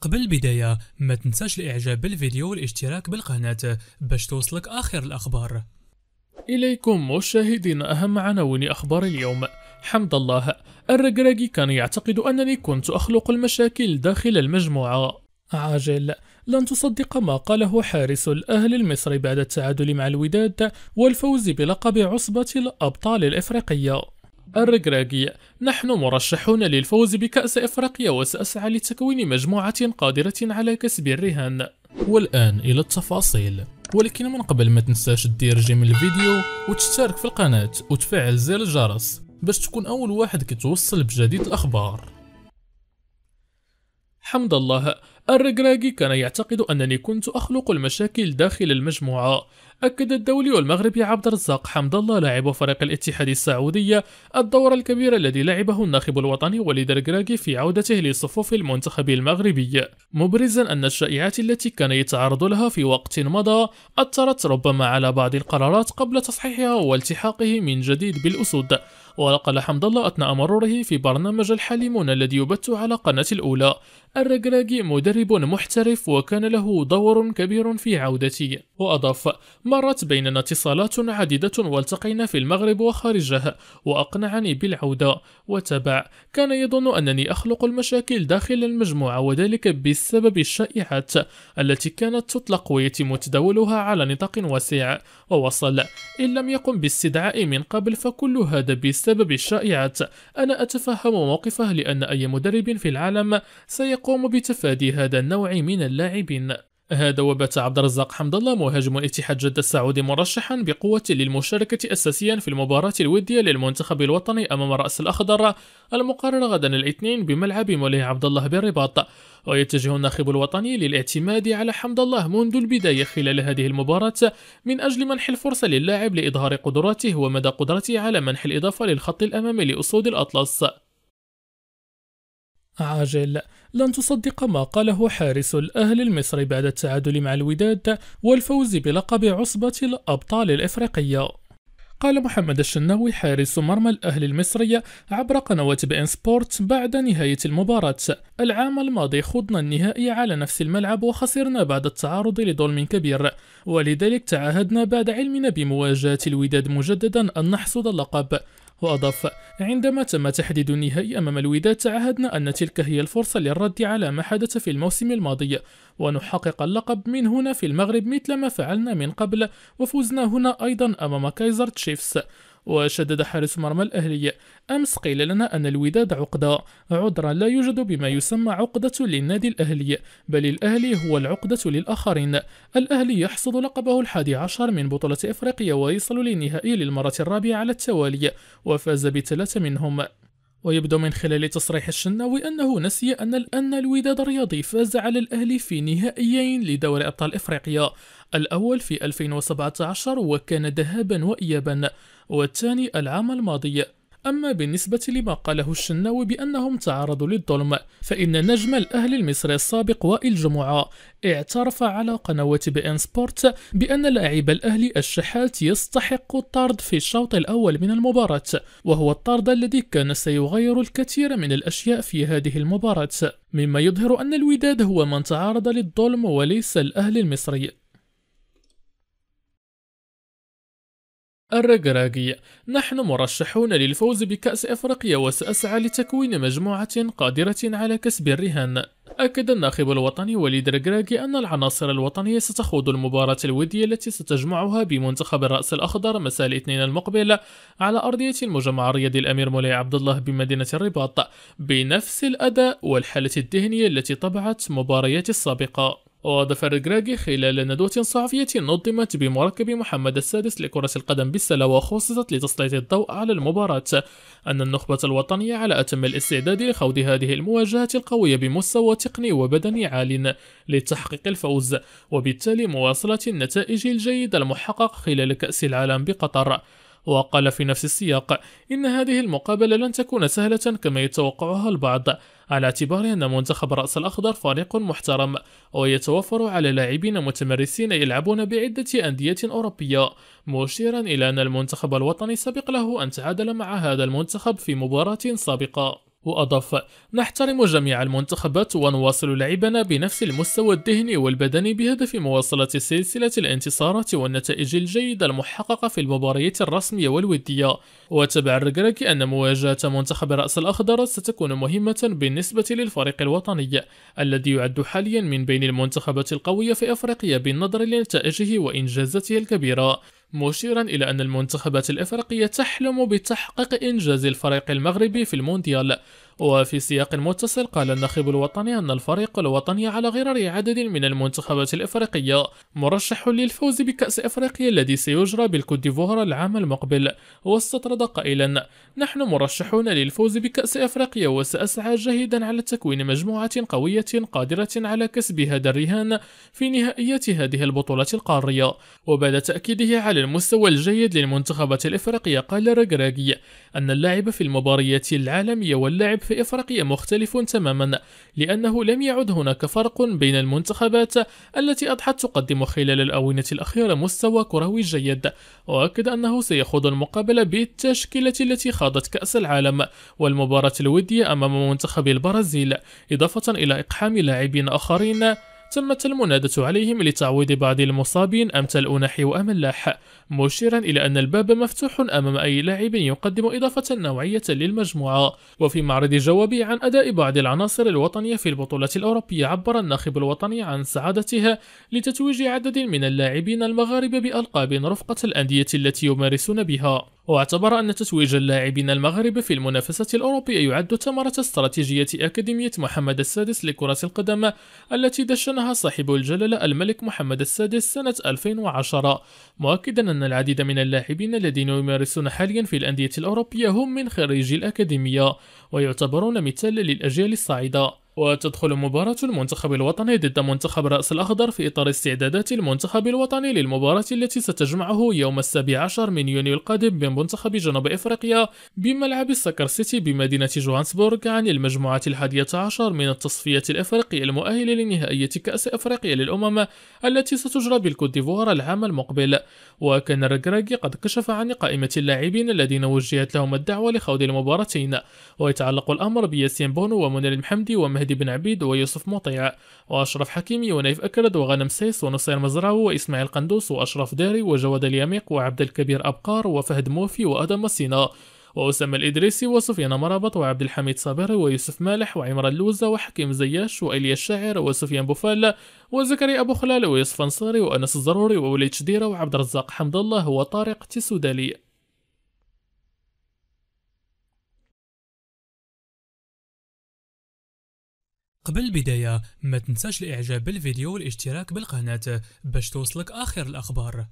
قبل البداية ما تنساش الاعجاب بالفيديو والاشتراك بالقناة باش توصلك اخر الاخبار إليكم مشاهدين أهم عناوين أخبار اليوم حمد الله الرجراجي كان يعتقد أنني كنت أخلق المشاكل داخل المجموعة عاجل لن تصدق ما قاله حارس الأهلي المصري بعد التعادل مع الوداد والفوز بلقب عصبة الأبطال الإفريقية الركراكي نحن مرشحون للفوز بكأس إفريقيا وسأسعى لتكوين مجموعة قادرة على كسب الرهان والآن إلى التفاصيل ولكن من قبل ما تنساش تدير جيم الفيديو وتشترك في القناة وتفعل زر الجرس باش تكون أول واحد كتوصل بجديد الأخبار حمد الله الرجراجي كان يعتقد أنني كنت أخلق المشاكل داخل المجموعة أكد الدولي المغربي عبد الرزاق حمد الله لاعب فريق الاتحاد السعودي الدور الكبير الذي لعبه الناخب الوطني وليد الركراكي في عودته لصفوف المنتخب المغربي مبرزا أن الشائعات التي كان يتعرض لها في وقت مضى أثرت ربما على بعض القرارات قبل تصحيحها والتحاقه من جديد بالأسود ولقى حمد الله أثناء مروره في برنامج الحالمون الذي يبث على قناة الأولى الرجراجي مدرب محترف وكان له دور كبير في عودتي وأضاف مرت بيننا اتصالات عديدة والتقينا في المغرب وخارجه وأقنعني بالعودة وتبع كان يظن أنني أخلق المشاكل داخل المجموعة وذلك بسبب الشائعات التي كانت تطلق ويتم تداولها على نطاق واسع ووصل إن لم يقم باستدعاء من قبل فكل هذا بسبب الشائعات أنا أتفهم موقفه لأن أي مدرب في العالم سيقوم بتفادي هذا النوع من اللاعبين هذا وبات عبد الرزاق حمد الله مهاجم اتحاد جدة السعودي مرشحا بقوة للمشاركة أساسيا في المباراة الودية للمنتخب الوطني أمام رأس الأخضر المقرر غدا الاثنين بملعب مولاي عبد الله بالرباط ويتجه الناخب الوطني للاعتماد على حمد الله منذ البداية خلال هذه المباراة من أجل منح الفرصة للاعب لإظهار قدراته ومدى قدرته على منح الإضافة للخط الأمامي لأسود الأطلس عاجل لن تصدق ما قاله حارس الأهلي المصري بعد التعادل مع الوداد والفوز بلقب عصبة الأبطال الإفريقية قال محمد الشناوي حارس مرمى الأهلي المصري عبر قنوات بي ان سبورت بعد نهاية المباراة العام الماضي خضنا النهائي على نفس الملعب وخسرنا بعد التعارض لظلم كبير ولذلك تعاهدنا بعد علمنا بمواجهة الوداد مجددا أن نحصد اللقب وأضاف عندما تم تحديد النهائي أمام الوداد تعهدنا أن تلك هي الفرصة للرد على ما حدث في الموسم الماضي ونحقق اللقب من هنا في المغرب مثل ما فعلنا من قبل وفزنا هنا أيضا أمام كايزر تشيفس وشدد حارس مرمى الأهلي أمس قيل لنا أن الوداد عقدة عذرا لا يوجد بما يسمى عقدة للنادي الأهلي بل الأهلي هو العقدة للآخرين الأهلي يحصد لقبه الحادي عشر من بطولة إفريقيا ويصل للنهائي للمرة الرابعة على التوالي وفاز بثلاثة منهم ويبدو من خلال تصريح الشناوي أنه نسي أن الأن الوداد الرياضي فاز على الأهلي في نهائيين لدوري أبطال إفريقيا الأول في 2017 وكان ذهابا وإيابا والثاني العام الماضي أما بالنسبة لما قاله الشناوي بأنهم تعرضوا للظلم فإن نجم الأهلي المصري السابق وائل جمعة اعترف على قنوات بي ان سبورت بأن لاعب الأهلي الشحات يستحق الطرد في الشوط الأول من المباراة وهو الطرد الذي كان سيغير الكثير من الأشياء في هذه المباراة مما يظهر أن الوداد هو من تعرض للظلم وليس الأهلي المصري الرقراقي نحن مرشحون للفوز بكأس أفريقيا وسأسعى لتكوين مجموعة قادرة على كسب الرهان أكد الناخب الوطني وليد ركراكي أن العناصر الوطنية ستخوض المباراة الودية التي ستجمعها بمنتخب الرأس الأخضر مساء الاثنين المقبل على أرضية المجمع الرياضي الأمير مولاي عبد الله بمدينة الرباط بنفس الأداء والحالة الذهنية التي طبعت مباريات السابقة وأضاف الركراكي خلال ندوة صحفية نظمت بمركب محمد السادس لكرة القدم بالسلة وخصصت لتسليط الضوء على المباراة أن النخبة الوطنية على أتم الاستعداد لخوض هذه المواجهة القوية بمستوى تقني وبدني عال لتحقيق الفوز وبالتالي مواصلة النتائج الجيدة المحقق خلال كأس العالم بقطر وقال في نفس السياق إن هذه المقابلة لن تكون سهلة كما يتوقعها البعض على اعتبار أن منتخب رأس الأخضر فريق محترم ويتوفر على لاعبين متمرسين يلعبون بعدة أندية أوروبية مشيرا إلى أن المنتخب الوطني سبق له أن تعادل مع هذا المنتخب في مباراة سابقة وأضاف نحترم جميع المنتخبات ونواصل لعبنا بنفس المستوى الذهني والبدني بهدف مواصلة سلسلة الانتصارات والنتائج الجيدة المحققة في المباريات الرسمية والودية وتبع الركراكي أن مواجهة منتخب رأس الأخضر ستكون مهمة بالنسبة للفريق الوطني الذي يعد حاليا من بين المنتخبات القوية في أفريقيا بالنظر لنتائجه وإنجازاته الكبيرة مشيرا إلى أن المنتخبات الإفريقية تحلم بتحقيق إنجاز الفريق المغربي في المونديال وفي سياق متصل قال الناخب الوطني أن الفريق الوطني على غرار عدد من المنتخبات الإفريقية مرشح للفوز بكأس إفريقيا الذي سيجرى بالكوت ديفوار العام المقبل واستطرد قائلا نحن مرشحون للفوز بكأس إفريقيا وسأسعى جاهدا على تكوين مجموعة قوية قادرة على كسب هذا الرهان في نهائية هذه البطولة القارية وبعد تأكيده على المستوى الجيد للمنتخبات الإفريقية قال رجراجي أن اللعب في المباريات العالمية واللعب في إفريقيا مختلف تماما لأنه لم يعد هناك فرق بين المنتخبات التي أضحت تقدم خلال الآونة الأخيرة مستوى كروي جيد وأكد أنه سيخوض المقابلة بالتشكيلة التي خاضت كأس العالم والمباراة الودية أمام منتخب البرازيل إضافة إلى إقحام لاعبين آخرين تمت المنادة عليهم لتعويض بعض المصابين أمثال أناحي وأملاح مشيرا إلى أن الباب مفتوح أمام أي لاعب يقدم إضافة نوعية للمجموعة وفي معرض جوابي عن أداء بعض العناصر الوطنية في البطولة الأوروبية عبر الناخب الوطني عن سعادتها لتتويج عدد من اللاعبين المغاربة بألقاب رفقة الأندية التي يمارسون بها واعتبر أن تتويج اللاعبين المغرب في المنافسة الأوروبية يعد ثمرة استراتيجية أكاديمية محمد السادس لكرة القدم التي دشنها صاحب الجلالة الملك محمد السادس سنة 2010 مؤكدا أن العديد من اللاعبين الذين يمارسون حاليا في الأندية الأوروبية هم من خريجي الأكاديمية ويعتبرون مثالا للأجيال الصاعدة وتدخل مباراة المنتخب الوطني ضد منتخب رأس الأخضر في إطار استعدادات المنتخب الوطني للمباراة التي ستجمعه يوم السابع عشر من يونيو القادم بين منتخب جنوب إفريقيا بملعب السكر سيتي بمدينة جوهانسبورغ عن المجموعة الحادية عشر من التصفية الإفريقية المؤهلة لنهائية كأس إفريقيا للأمم التي ستجرى بالكوت ديفوار العام المقبل وكان ركراكي قد كشف عن قائمة اللاعبين الذين وجهت لهم الدعوة لخوض المباراتين ويتعلق الأمر بياسين بونو ومنال المحمدي ومهدي مهدي بن عبيد ويوسف مطيع وأشرف حكيمي ونيف أكرد وغنم سيس ونصير مزراو وإسماعيل قندوس وأشرف داري وجواد اليميق وعبد الكبير أبقار وفهد موفي وأدم مسينا وأسامة الإدريسي وسفيان مرابط وعبد الحميد صابري ويوسف مالح وعمران اللوزة وحكيم زياش وإليا الشاعر وسفيان بوفال وزكريا أبو خلال ويوسف أنصاري وأنس الزروري ووليد شديرة وعبد الرزاق حمد الله وطارق تسودالي قبل البداية ما تنساش الاعجاب بالفيديو والاشتراك بالقناة باش توصلك اخر الاخبار